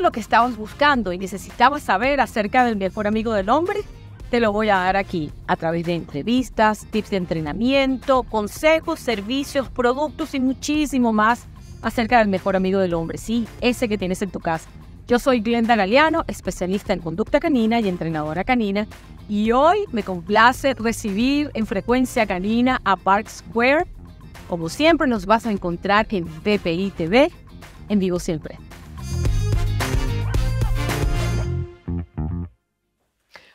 lo que estabas buscando y necesitabas saber acerca del mejor amigo del hombre, te lo voy a dar aquí a través de entrevistas, tips de entrenamiento, consejos, servicios, productos y muchísimo más acerca del mejor amigo del hombre, sí, ese que tienes en tu casa. Yo soy Glenda Galeano, especialista en conducta canina y entrenadora canina, y hoy me complace recibir en frecuencia canina a Park Square. Como siempre nos vas a encontrar en PPI TV, en vivo siempre.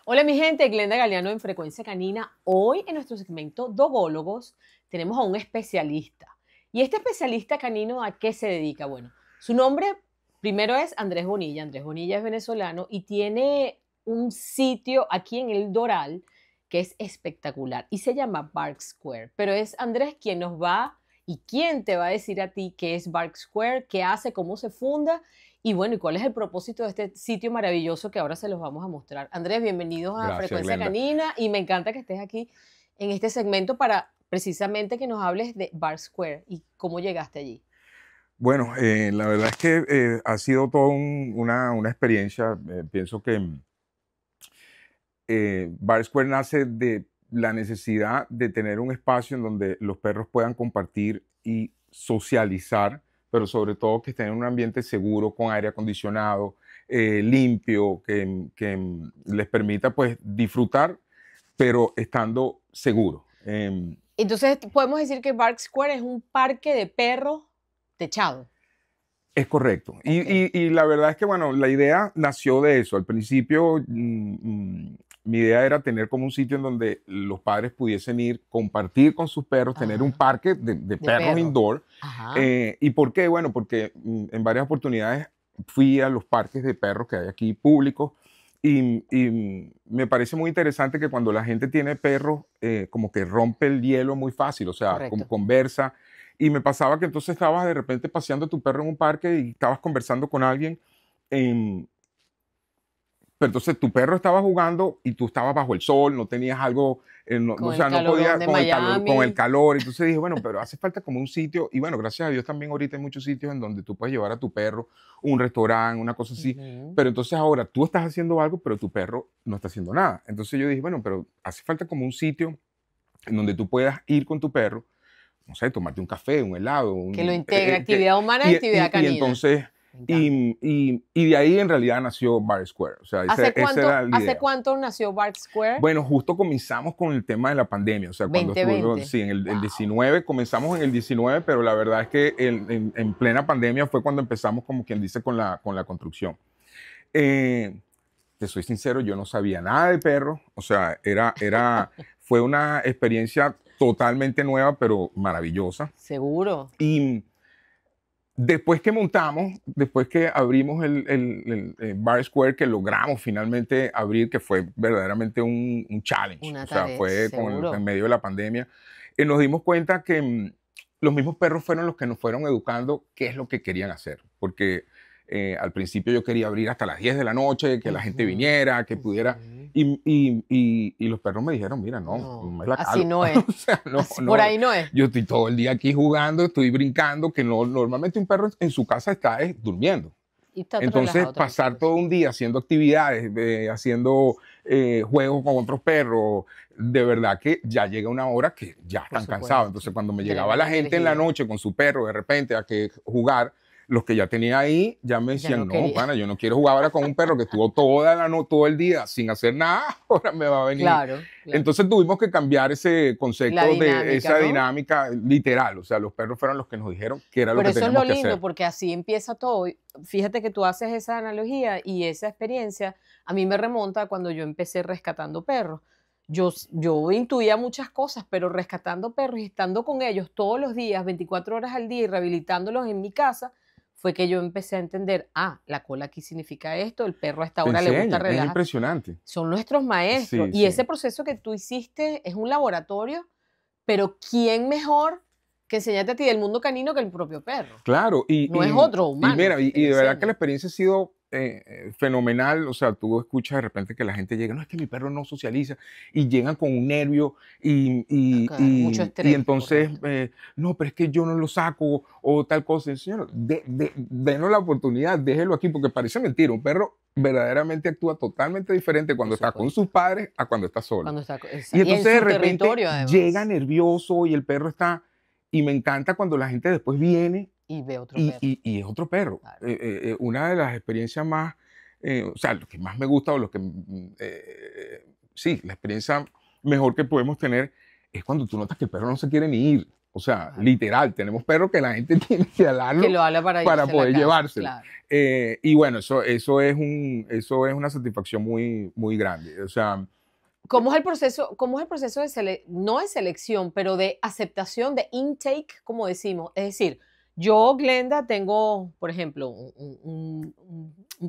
Hola mi gente, Glenda Galeano en Frecuencia Canina. Hoy en nuestro segmento Dogólogos tenemos a un especialista. ¿Y este especialista canino a qué se dedica? Bueno, su nombre primero es Andrés Bonilla. Andrés Bonilla es venezolano y tiene un sitio aquí en el Doral que es espectacular y se llama Bark Square. Pero es Andrés quien nos va y quien te va a decir a ti qué es Bark Square, qué hace, cómo se funda y bueno, ¿y cuál es el propósito de este sitio maravilloso que ahora se los vamos a mostrar? Andrés, bienvenidos a Frecuencia Canina y me encanta que estés aquí en este segmento para precisamente que nos hables de Bar Square y cómo llegaste allí. Bueno, eh, la verdad es que eh, ha sido toda una, experiencia. Eh, pienso que Bar Square nace de la necesidad de tener un espacio en donde los perros puedan compartir y socializar pero sobre todo que estén en un ambiente seguro, con aire acondicionado, eh, limpio, que, les permita pues disfrutar, pero estando seguro. Em, Entonces, podemos decir que Bark Square es un parque de perros techado. Es correcto. Y, la verdad es que, bueno, la idea nació de eso. Al principio mm, mm, mi idea era tener como un sitio en donde los padres pudiesen ir, compartir con sus perros, tener un parque de, perros indoor. Eh, ¿Y por qué? Bueno, porque mm, en varias oportunidades fui a los parques de perros que hay aquí públicos y, me parece muy interesante que cuando la gente tiene perros, eh, como que rompe el hielo muy fácil, o sea, como conversa. Y me pasaba que entonces estabas de repente paseando tu perro en un parque y estabas conversando con alguien. en... Pero entonces tu perro estaba jugando y tú estabas bajo el sol, no tenías algo, eh, o sea, no podías con, el calor, con el calor. Entonces dije, bueno, pero hace falta como un sitio. Y bueno, gracias a Dios también ahorita hay muchos sitios en donde tú puedes llevar a tu perro, un restaurante, una cosa así. Pero entonces ahora tú estás haciendo algo, pero tu perro no está haciendo nada. Entonces yo dije, bueno, pero hace falta como un sitio en donde tú puedas ir con tu perro, no sé, tomarte un café, un helado. que lo eh, integra eh, actividad humana y, actividad canina. Y entonces y, y, y, de ahí en realidad nació Bar Square. O sea, ¿Hace, cuánto, nació Bar Square? Bueno, justo comenzamos con el tema de la pandemia. O sea, cuando estuvo, sí, en el, 19, comenzamos en el 19, pero la verdad es que en, plena pandemia fue cuando empezamos, como quien dice, con la, con la construcción. Eh, te soy sincero, yo no sabía nada de perro O sea, era, era, fue una experiencia totalmente nueva, pero maravillosa. Seguro. Y Después que montamos, después que abrimos el, eh, Bar Square, que logramos finalmente abrir, que fue verdaderamente un, challenge, o sea, fue en medio de la pandemia, y nos dimos cuenta que mm, los mismos perros fueron los que nos fueron educando qué es lo que querían hacer, porque eh, al principio yo quería abrir hasta las 10 de la noche, que la gente viniera, que pudiera. Y, y, y, los perros me dijeron, mira, no, no la así no es. por ahí no es. Yo estoy todo el día aquí jugando, estoy brincando, que normalmente un perro en su casa está eh, durmiendo. Entonces, pasar pues. todo un día haciendo actividades, eh, haciendo juegos con otros perros, de verdad que ya llega una hora que ya están cansados. Entonces, cuando me llegaba la gente en la noche con su perro de repente a que jugar, los que ya tenía ahí ya me decían, no, pana, yo no quiero jugar ahora con un perro que estuvo toda la no, todo el día sin hacer nada, ahora me va a venir. Entonces tuvimos que cambiar ese concepto de esa dinámica literal, o sea, los perros fueron los que nos dijeron que era lo que teníamos que hacer. Pero eso es lo lindo, porque así empieza todo. Fíjate que tú haces esa analogía y esa experiencia a mí me remonta a cuando yo empecé rescatando perros. Yo, yo, intuía muchas cosas, pero rescatando perros y estando con ellos todos los días, 24 horas al día y rehabilitándolos en mi casa, fue que yo empecé a entender, ah, la cola aquí significa esto, el perro hasta ahora le gusta relajar. Es impresionante. Son nuestros maestros. y ese proceso que tú hiciste es un laboratorio, pero ¿quién mejor que enseñarte a ti del mundo canino que el propio perro? Claro. Y, no es otro humano. mira, y de verdad que la experiencia ha sido eh, fenomenal. O sea, tú escuchas de repente que la gente llega, no, es que mi perro no socializa, y llega con un nervio, y, y entonces, eh, no, pero es que yo no lo saco, o tal cosa. Señor, de, denos la oportunidad, déjelo aquí, porque parece mentira, un perro verdaderamente actúa totalmente diferente cuando está con sus padres a cuando está solo. Cuando está, y entonces de repente llega nervioso y el perro está y me encanta cuando la gente después viene y ve otro y, perro. Y, es otro perro. Eh, eh, eh, una de las experiencias más, o sea, lo que más me gusta o lo que, mm, mm, sí, la experiencia mejor que podemos tener es cuando tú notas que el perro no se quiere ni ir. O sea, literal, tenemos perros que la gente tiene que hablarlo que lo habla para, para poder llevárselo. y bueno, eso, eso, es un, eso es una satisfacción muy, muy grande. O sea, ¿Cómo es el proceso, cómo es el proceso de, no de selección, pero de aceptación, de intake, como decimos? Es decir, yo, Glenda, tengo, por ejemplo, un,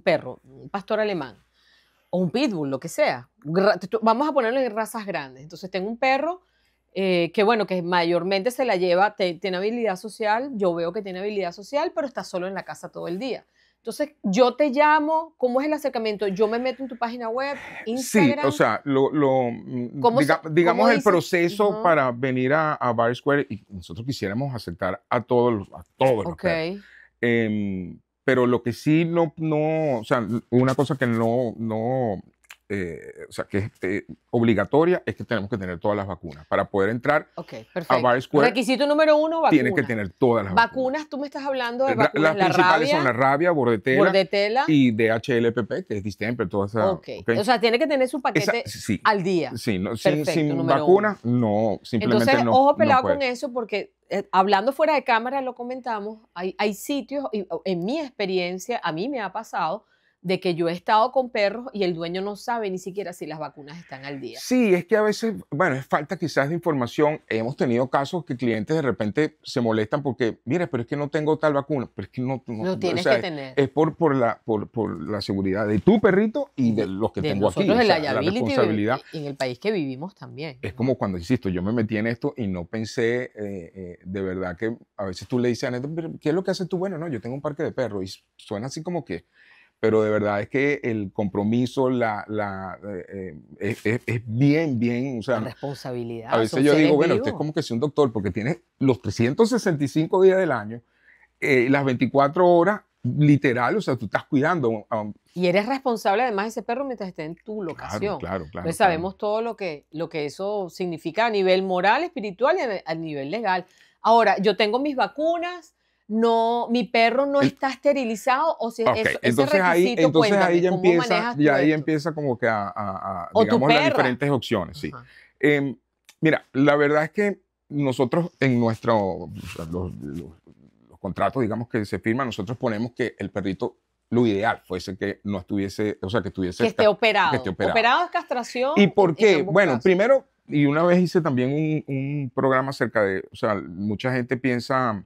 perro, un pastor alemán, o un pitbull, lo que sea. Vamos a ponerlo en razas grandes. Entonces, tengo un perro eh, que, bueno, que mayormente se la lleva, tiene habilidad social, yo veo que tiene habilidad social, pero está solo en la casa todo el día. Entonces, yo te llamo, ¿cómo es el acercamiento? Yo me meto en tu página web, Instagram. Eh, sí, o sea, lo, lo mm, digamos el proceso para venir a, Bar Square y nosotros quisiéramos aceptar a todos los, a todos em, pero lo que sí no, no, o sea, una cosa que no, no eh, o sea, que es eh, obligatoria es que tenemos que tener todas las vacunas. Para poder entrar a Bar Square. Requisito número uno, vacunas. Tienes que tener todas las vacunas. Vacunas, tú me estás hablando de eh, vacunas. Las principales rabia, son la rabia, bordetela, bordetela, y DHLPP, que es distemper, toda esa. O sea, tiene que tener su paquete al día. Sí, sin, vacunas, no, Entonces, ojo pelado con eso, porque eh, hablando fuera de cámara lo comentamos, hay, hay sitios, en mi experiencia, a mí me ha pasado de que yo he estado con perros y el dueño no sabe ni siquiera si las vacunas están al día. Sí, es que a veces, bueno, es falta quizás de información. Hemos tenido casos que clientes de repente se molestan porque, mira, pero es que no tengo tal vacuna, pero es que no... no tienes que tener. Es por, por, la, por, la seguridad de tu perrito y de los que tengo aquí. De la responsabilidad. Y en el país que vivimos también. Es como cuando, insisto, yo me metí en esto y no pensé, eh, eh, de verdad que a veces tú le dices a Neto, ¿qué es lo que haces tú? Bueno, no, yo tengo un parque de perros y suena así como que pero de verdad es que el compromiso la, la eh, eh, es, bien, bien, o sea, la responsabilidad. A veces yo digo, bueno, usted es como que si un doctor, porque tiene los 365 días del año, eh, las 24 horas, literal, o sea, tú estás cuidando. Um, y eres responsable además de ese perro mientras esté en tu locación. Claro, claro, sabemos todo lo que, lo que eso significa a nivel moral, espiritual y a nivel legal. Ahora, yo tengo mis vacunas, no, mi perro no está esterilizado o si es eso, entonces ahí, entonces ahí ya empieza, y ahí empieza como que a, digamos las diferentes opciones, sí. Em, mira, la verdad es que nosotros en nuestro los, contratos, digamos que se firman, nosotros ponemos que el perrito lo ideal fuese que no estuviese, o sea, que estuviese que esté operado, que operado. operado castración. ¿Y por qué? Bueno, primero y una vez hice también un, un programa acerca de, o sea, mucha gente piensa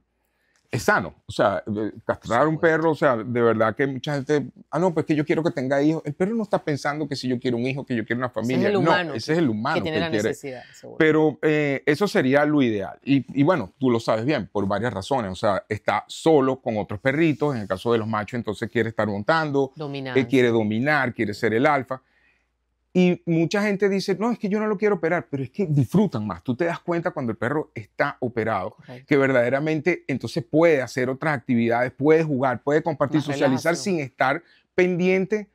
es sano. O sea, eh, castrar un perro, o sea, de verdad que mucha gente, ah, no, pues que yo quiero que tenga hijos. El perro no está pensando que si yo quiero un hijo, que yo quiero una familia. Ese es el humano. ese es el humano. Que tiene la necesidad. Seguro. Pero eh, eso sería lo ideal. Y, bueno, tú lo sabes bien, por varias razones. O sea, está solo con otros perritos. En el caso de los machos, entonces quiere estar montando. Eh, quiere dominar, quiere ser el alfa. Y mucha gente dice, no, es que yo no lo quiero operar, pero es que disfrutan más. Tú te das cuenta cuando el perro está operado, que verdaderamente entonces puede hacer otras actividades, puede jugar, puede compartir, socializar sin estar pendiente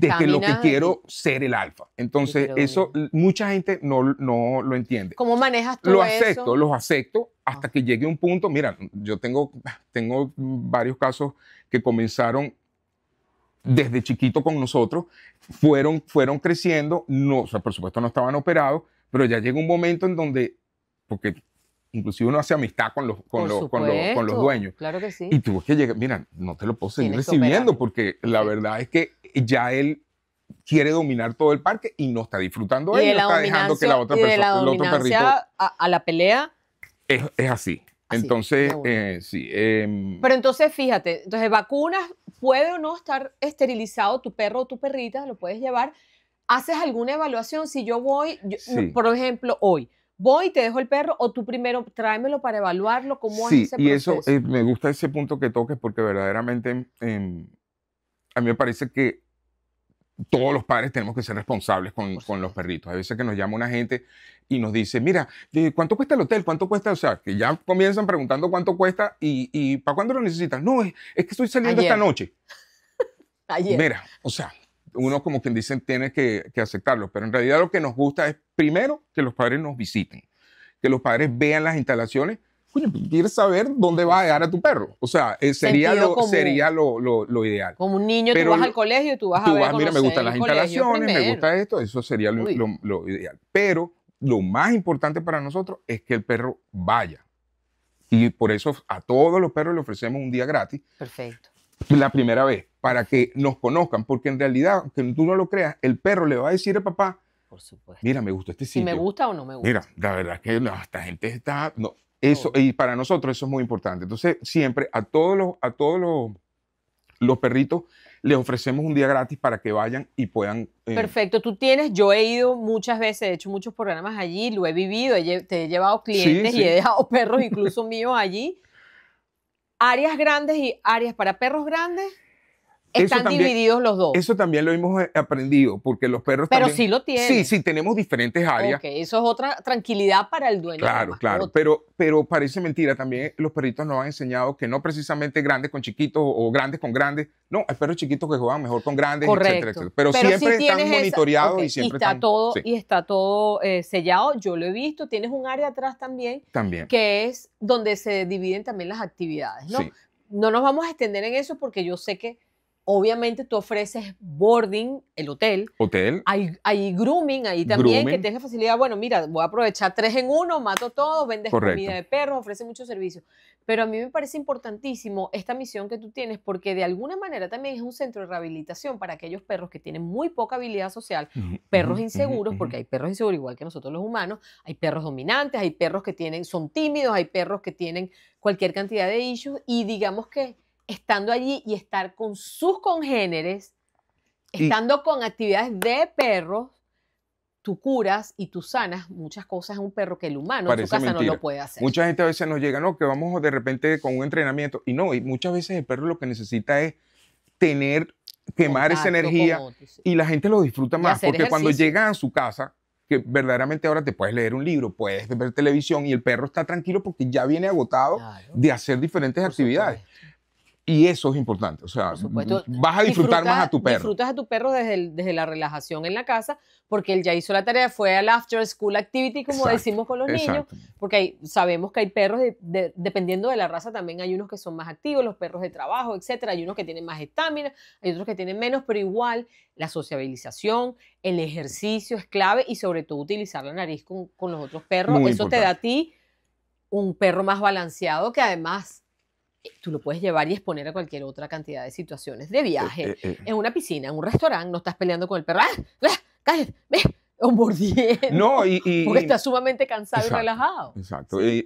de que lo que quiero ser el alfa. Entonces, eso mucha gente no, no, lo entiende. ¿Cómo manejas tú lo acepto, los acepto hasta ah. que llegue un punto. Mira, yo tengo, tengo varios casos que comenzaron desde chiquito con nosotros, fueron, fueron creciendo, no, sea, por supuesto no estaban operados, pero ya llega un momento en donde, porque inclusive uno hace amistad con los, con los, dueños. Claro que sí. Y tuvo que llegar, mira, no te lo puedo seguir recibiendo porque la verdad es que ya él quiere dominar todo el parque y no está disfrutando él, está dejando que la otra persona, el A, la pelea. es así entonces, eh, sí. Em, Pero entonces, fíjate, entonces vacunas, puede o no estar esterilizado tu perro o tu perrita, lo puedes llevar. ¿Haces alguna evaluación? Si yo voy, por ejemplo, hoy, voy y te dejo el perro o tú primero tráemelo para evaluarlo, cómo es ese proceso? y eso eh, me gusta ese punto que toques porque verdaderamente em, a mí me parece que todos los padres tenemos que ser responsables con, los perritos. A veces que nos llama una gente y nos dice, mira, ¿cuánto cuesta el hotel? ¿Cuánto cuesta? O sea, que ya comienzan preguntando cuánto cuesta y, ¿para cuándo lo necesitas? No, es, que estoy saliendo esta noche. Ayer. Mira, o sea, uno como quien dicen tiene que, que aceptarlo, pero en realidad lo que nos gusta es primero que los padres nos visiten, que los padres vean las instalaciones quieres saber dónde va a dejar a tu perro. O sea, eh, sería, lo, sería lo, lo, ideal. Como un niño, tú vas al colegio y tú vas a ver. Vas, mira, me gustan las instalaciones, me gusta esto, eso sería lo, ideal. Pero lo más importante para nosotros es que el perro vaya. Y por eso a todos los perros le ofrecemos un día gratis. Perfecto. La primera vez, para que nos conozcan, porque en realidad, aunque tú no lo creas, el perro le va a decir al papá, por supuesto. Mira, me gusta este sitio. Si me gusta o no me gusta. Mira, la verdad es que esta gente está. No, eso, y para nosotros eso es muy importante. Entonces, siempre a todos los, a todos los, perritos les ofrecemos un día gratis para que vayan y puedan. Eh, Perfecto, tú tienes, yo he ido muchas veces, he hecho muchos programas allí, lo he vivido, te he llevado clientes y he dejado perros incluso míos allí. Áreas grandes y áreas para perros grandes están divididos los dos. Eso también lo hemos eh, aprendido, porque los perros pero también... sí lo tienen. Sí, sí, tenemos diferentes áreas. ok, eso es otra tranquilidad para el dueño. Claro, claro, pero, pero parece mentira, también los perritos nos han enseñado que no precisamente grandes con chiquitos o grandes con grandes, no, hay perros chiquitos que juegan mejor con grandes, etcétera, Pero, siempre están monitoreados y siempre está están, Todo, Y está todo eh, sellado, yo lo he visto, tienes un área atrás también, también. que es donde se dividen también las actividades, ¿no? No nos vamos a extender en eso porque yo sé que Obviamente tú ofreces boarding, el hotel. Hotel. Hay, hay grooming ahí también, que te deja facilidad. Bueno, mira, voy a aprovechar tres en uno, mato todo, vendes comida de perro ofrece muchos servicios. Pero a mí me parece importantísimo esta misión que tú tienes, porque de alguna manera también es un centro de rehabilitación para aquellos perros que tienen muy poca habilidad social, perros inseguros, porque hay perros inseguros igual que nosotros los humanos, hay perros dominantes, hay perros que tienen, son tímidos, hay perros que tienen cualquier cantidad de issues y digamos que estando allí y estar con sus congéneres, estando con actividades de perros, tú curas y tú sanas muchas cosas a un perro que el humano en su casa no lo puede hacer. Mucha gente a veces nos llega, no, que vamos de repente con un entrenamiento. Y no, y muchas veces el perro lo que necesita es tener, quemar esa energía y la gente lo disfruta más. Porque cuando llega a su casa, que verdaderamente ahora te puedes leer un libro, puedes ver televisión y el perro está tranquilo porque ya viene agotado de hacer diferentes actividades. Y eso es importante. O sea, vas a disfrutar más a tu perro. Disfrutas a tu perro desde, desde la relajación en la casa, porque él ya hizo la tarea, fue al after school activity, como decimos con los niños, porque sabemos que hay perros, dependiendo de la raza, también hay unos que son más activos, los perros de trabajo, etcétera. Hay unos que tienen más estamina, hay otros que tienen menos, pero igual la sociabilización, el ejercicio es clave y sobre todo utilizar la nariz con, los otros perros. eso te da a ti un perro más balanceado que además eh, tú lo puedes llevar y exponer a cualquier otra cantidad de situaciones de eh, viaje, eh, en una piscina, en un restaurante, no estás peleando con el perro, ¡ah! ah ¡cállate! ¡Ve! O mordiendo. No, porque estás sumamente cansado y relajado. Exacto. Y,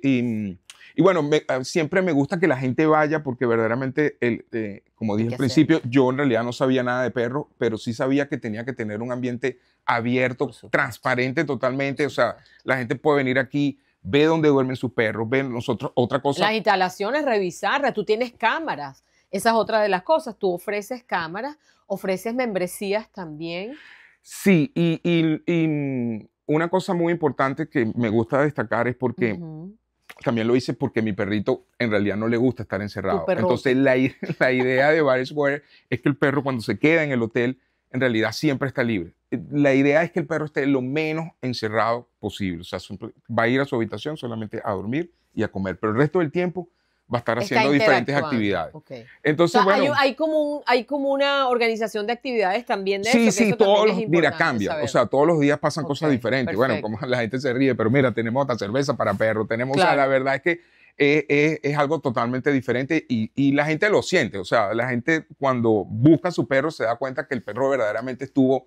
y, bueno, ah, siempre me gusta que la gente vaya porque verdaderamente, el, como dije al principio, yo en realidad no sabía nada de perro pero sí sabía que tenía que tener un ambiente abierto, transparente totalmente. O sea, la gente puede venir aquí ve dónde duermen sus perros, ve nosotros otra cosa. Las instalaciones, revisarlas, tú tienes cámaras, esa es otra de las cosas, tú ofreces cámaras, ofreces membresías también. Sí, y, una cosa muy importante que me gusta destacar es porque... también lo hice porque mi perrito en realidad no le gusta estar encerrado. Entonces la, idea de Barisware es que el perro cuando se queda en el hotel en realidad siempre está libre la idea es que el perro esté lo menos encerrado posible. O sea, va a ir a su habitación solamente a dormir y a comer, pero el resto del tiempo va a estar haciendo diferentes actividades. Entonces, bueno, hay, como una organización de actividades también de eso, Sí, sí, todos los, mira, cambia, o sea, todos los días pasan cosas diferentes. Bueno, como la gente se ríe, pero mira, tenemos otra cerveza para perro, tenemos, la verdad es que es, algo totalmente diferente y, y, la gente lo siente, o sea, la gente cuando busca su perro se da cuenta que el perro verdaderamente estuvo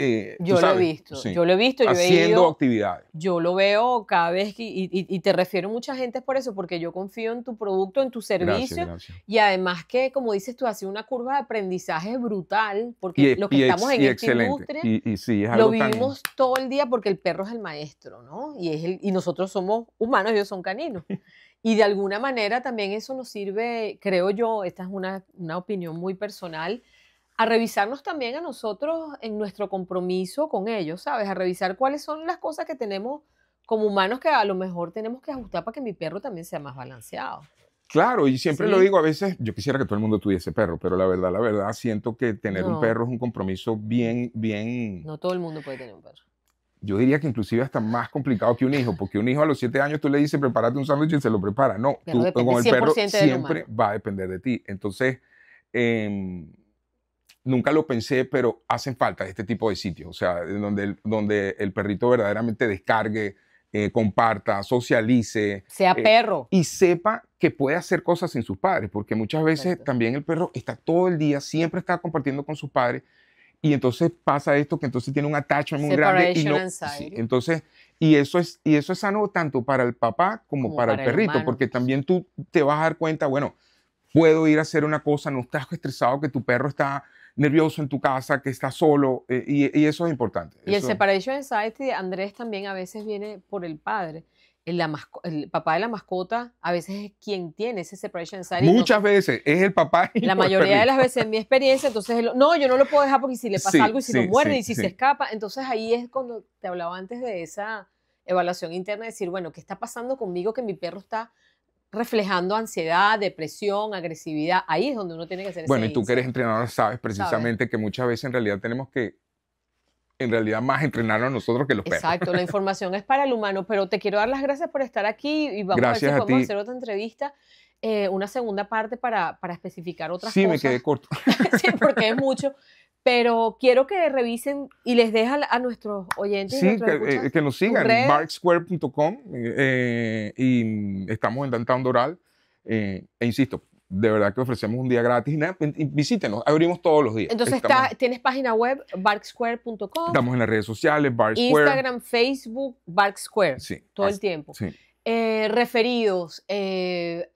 eh, yo lo he visto, yo lo he visto. Yo he ido, actividades. Yo lo veo cada vez y, te refiero mucha gente por eso, porque yo confío en tu producto, en tu servicio. Y además que, como dices tú, hace una curva de aprendizaje brutal, porque lo que estamos en esta industria lo vivimos todo el día porque el perro es el maestro, ¿no? Y, es y nosotros somos humanos, ellos son caninos. Y de alguna manera también eso nos sirve, creo yo, esta es una, una opinión muy personal, a revisarnos también a nosotros en nuestro compromiso con ellos, ¿sabes? A revisar cuáles son las cosas que tenemos como humanos que a lo mejor tenemos que ajustar para que mi perro también sea más balanceado. Claro, y siempre lo digo, a veces yo quisiera que todo el mundo tuviese perro, pero la verdad, la verdad, siento que tener un perro es un compromiso bien, bien... No todo el mundo puede tener un perro. Yo diría que inclusive hasta más complicado que un hijo, porque un hijo a los siete años tú le dices, prepárate un sándwich y se lo prepara. No, tú, con el perro siempre va a depender de ti. Entonces, em, nunca lo pensé, pero hacen falta este tipo de sitios, o sea, donde el, donde el perrito verdaderamente descargue, eh, comparta, socialice. Sea eh, perro. Y sepa que puede hacer cosas sin sus padres, porque muchas veces también el perro está todo el día, siempre está compartiendo con sus padres, y entonces pasa esto que entonces tiene un attachment muy grande. Y no, sí, entonces, y eso, es, y eso es sano tanto para el papá como, para, el perrito, porque también tú te vas a dar cuenta, bueno, puedo ir a hacer una cosa, no estás estresado que tu perro está nervioso en tu casa, que está solo, eh, y, eso es importante. Y el separation anxiety de Andrés también a veces viene por el padre. El, el, papá de la mascota a veces es quien tiene ese separation anxiety. Muchas veces es el papá. la mayoría de las veces en mi experiencia, entonces, no, yo no lo puedo dejar porque si le pasa algo y si lo muerde y si se escapa, entonces ahí es cuando te hablaba antes de esa evaluación interna, decir, bueno, ¿qué está pasando conmigo que mi perro está reflejando ansiedad, depresión, agresividad. Ahí es donde uno tiene que ser Bueno, y tú que eres entrenador sabes precisamente que muchas veces en realidad tenemos que en realidad más entrenarnos a nosotros que los perros. Exacto, la información es para el humano, pero te quiero dar las gracias por estar aquí y vamos a ver si hacer otra entrevista. Eh, una segunda parte para, para especificar otras cosas. Sí, me quedé corto. sí, porque es mucho pero quiero que revisen y les dejan a nuestros oyentes. Sí, que, eh, que, nos sigan, barksquare.com eh, y estamos en Downtown Doral. Eh, e insisto, de verdad que ofrecemos un día gratis. visítenos, abrimos todos los días. Entonces, tienes página web, barksquare.com. Estamos en las redes sociales, Barksquare. Instagram, Facebook, Barksquare. Sí. Todo el tiempo. Sí. Eh, referidos, eh,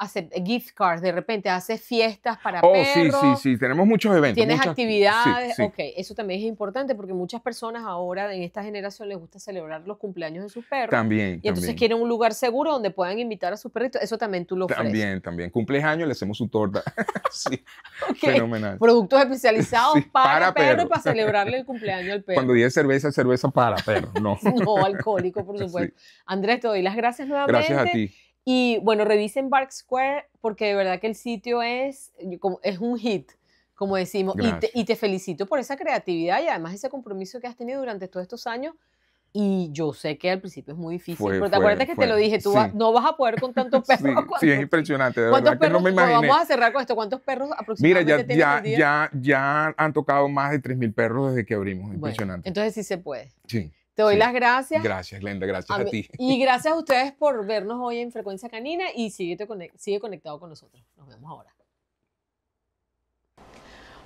gift cards, de repente hace fiestas para oh, sí, sí, sí, tenemos muchos eventos. Tienes actividades, ok, eso también es importante porque muchas personas ahora en esta generación les gusta celebrar los cumpleaños de sus perros. También, Y entonces quieren un lugar seguro donde puedan invitar a sus perritos, eso también tú lo ofreces. También, también, cumpleaños le hacemos su torta, sí, fenomenal. Productos especializados para, perros para celebrarle el cumpleaños al perro. Cuando dice cerveza, cerveza para perros no. no, alcohólico, por supuesto. Andrés, te doy las gracias nuevamente. Gracias a ti. Y bueno, revisen Bark Square porque de verdad que el sitio es, es un hit, como decimos. Y te, felicito por esa creatividad y además ese compromiso que has tenido durante todos estos años. Y yo sé que al principio es muy difícil, pero te acuerdas que te lo dije, tú no vas a poder con tantos perros. Sí, es impresionante, de verdad perros, que no me vamos a cerrar con esto, ¿cuántos perros aproximadamente Mira, ya, ya, ya, han tocado más de 3.000 perros desde que abrimos, impresionante. entonces sí se puede. Sí. Te doy las gracias. Gracias, Glenda, gracias a, ti. Y gracias a ustedes por vernos hoy en Frecuencia Canina y sigue, sigue conectado con nosotros. Nos vemos ahora.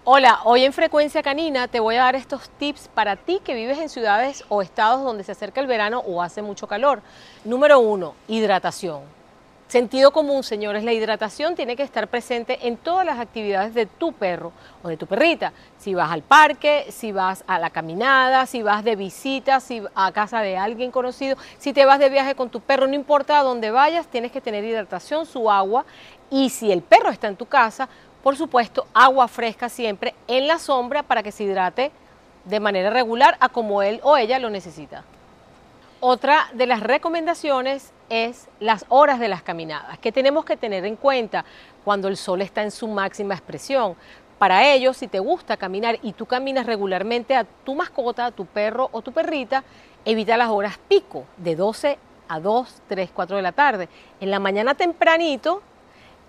Hola, hoy en Frecuencia Canina te voy a dar estos tips para ti que vives en ciudades o estados donde se acerca el verano o hace mucho calor. Número uno, hidratación. Sentido común, señores, la hidratación tiene que estar presente en todas las actividades de tu perro o de tu perrita. Si vas al parque, si vas a la caminada, si vas de visita, si a casa de alguien conocido, si te vas de viaje con tu perro, no importa a dónde vayas, tienes que tener hidratación, su agua. Y si el perro está en tu casa, por supuesto, agua fresca siempre en la sombra para que se hidrate de manera regular a como él o ella lo necesita. Otra de las recomendaciones es las horas de las caminadas, que tenemos que tener en cuenta cuando el sol está en su máxima expresión. Para ello, si te gusta caminar y tú caminas regularmente a tu mascota, a tu perro o tu perrita, evita las horas pico, de 12 a 2, 3, 4 de la tarde. En la mañana tempranito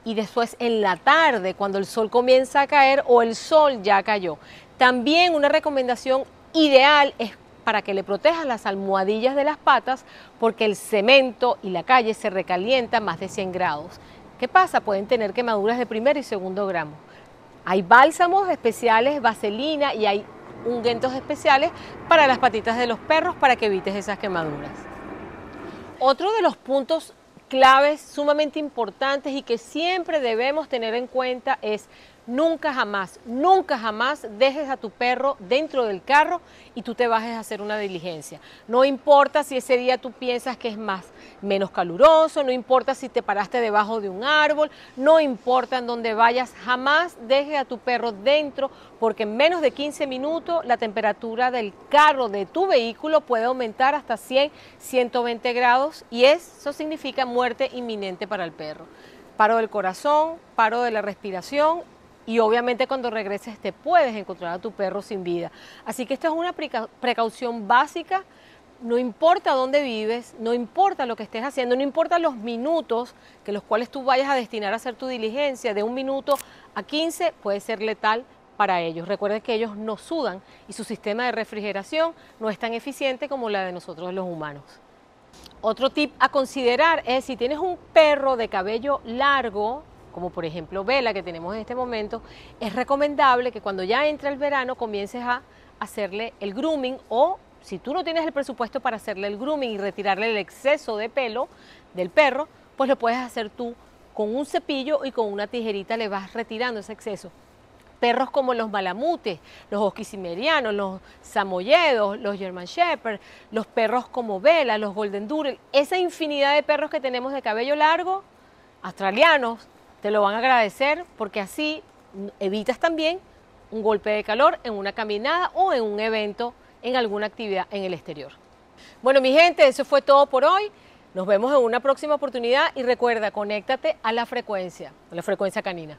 y después en la tarde, cuando el sol comienza a caer o el sol ya cayó. También una recomendación ideal es para que le protejan las almohadillas de las patas porque el cemento y la calle se recalienta más de 100 grados. ¿Qué pasa? Pueden tener quemaduras de primer y segundo gramo. Hay bálsamos especiales, vaselina y hay ungüentos especiales para las patitas de los perros para que evites esas quemaduras. Otro de los puntos claves sumamente importantes y que siempre debemos tener en cuenta es Nunca jamás, nunca jamás dejes a tu perro dentro del carro y tú te bajes a hacer una diligencia. No importa si ese día tú piensas que es más menos caluroso, no importa si te paraste debajo de un árbol, no importa en dónde vayas, jamás dejes a tu perro dentro porque en menos de 15 minutos la temperatura del carro de tu vehículo puede aumentar hasta 100, 120 grados y eso significa muerte inminente para el perro. Paro del corazón, paro de la respiración y obviamente cuando regreses te puedes encontrar a tu perro sin vida. Así que esto es una precaución básica, no importa dónde vives, no importa lo que estés haciendo, no importa los minutos que los cuales tú vayas a destinar a hacer tu diligencia, de un minuto a 15 puede ser letal para ellos. Recuerda que ellos no sudan y su sistema de refrigeración no es tan eficiente como la de nosotros los humanos. Otro tip a considerar es si tienes un perro de cabello largo, como por ejemplo vela que tenemos en este momento, es recomendable que cuando ya entra el verano comiences a hacerle el grooming o si tú no tienes el presupuesto para hacerle el grooming y retirarle el exceso de pelo del perro, pues lo puedes hacer tú con un cepillo y con una tijerita le vas retirando ese exceso. Perros como los malamutes, los osquisimerianos, los samoyedos, los German Shepherd, los perros como Vela, los Golden Doodle, esa infinidad de perros que tenemos de cabello largo, australianos, te lo van a agradecer porque así evitas también un golpe de calor en una caminada o en un evento, en alguna actividad en el exterior. Bueno, mi gente, eso fue todo por hoy. Nos vemos en una próxima oportunidad y recuerda, conéctate a la frecuencia, a la frecuencia canina.